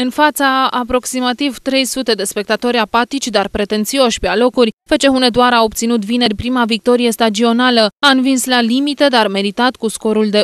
În fața aproximativ 300 de spectatori apatici, dar pretențioși pe alocuri, FC Hunedoara a obținut vineri prima victorie stagională. A învins la limite, dar meritat cu scorul de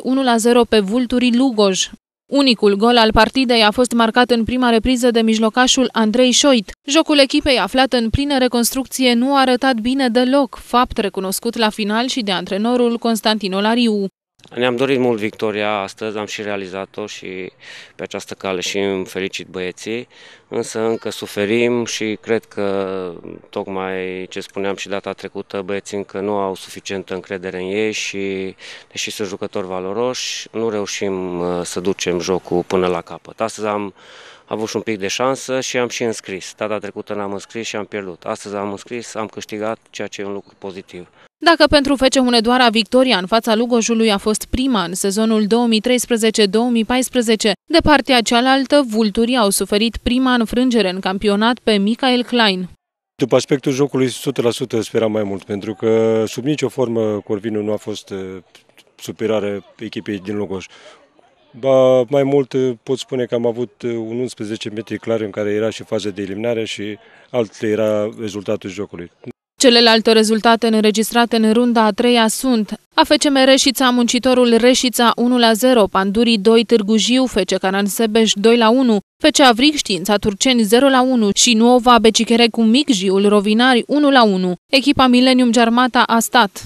1-0 pe Vulturii Lugoj. Unicul gol al partidei a fost marcat în prima repriză de mijlocașul Andrei Șoit. Jocul echipei aflat în plină reconstrucție nu a arătat bine deloc, fapt recunoscut la final și de antrenorul Constantin Olariu. Ne-am dorit mult victoria astăzi, am și realizat-o și pe această cale și îmi felicit băieții, însă încă suferim și cred că tocmai ce spuneam și data trecută, băieții încă nu au suficientă încredere în ei și deși sunt jucători valoroși, nu reușim uh, să ducem jocul până la capăt. Astăzi am avut și un pic de șansă și am și înscris. Data trecută n-am înscris și am pierdut. Astăzi am înscris, am câștigat, ceea ce e un lucru pozitiv. Dacă pentru Fece Hunedoara victoria în fața Lugojului a fost prima în sezonul 2013-2014, de partea cealaltă, Vulturii au suferit prima înfrângere în campionat pe Michael Klein. După aspectul jocului, 100% speram mai mult, pentru că sub nicio formă Corvinul nu a fost eh, superare echipei din Lugoj. Ba, mai mult eh, pot spune că am avut eh, un 11 metri clar în care era și faza de eliminare și alt era rezultatul jocului. Celelalte rezultate înregistrate în runda a treia sunt AFCM Reșița, Muncitorul Reșița 1-0, Pandurii 2, Târgu Jiu, Fece Canan Sebeș 2-1, Fece Avric Știința Turceni 0-1 și Nuova Becichere cu Mic Jiul Rovinari 1-1. Echipa Millennium Germata a stat.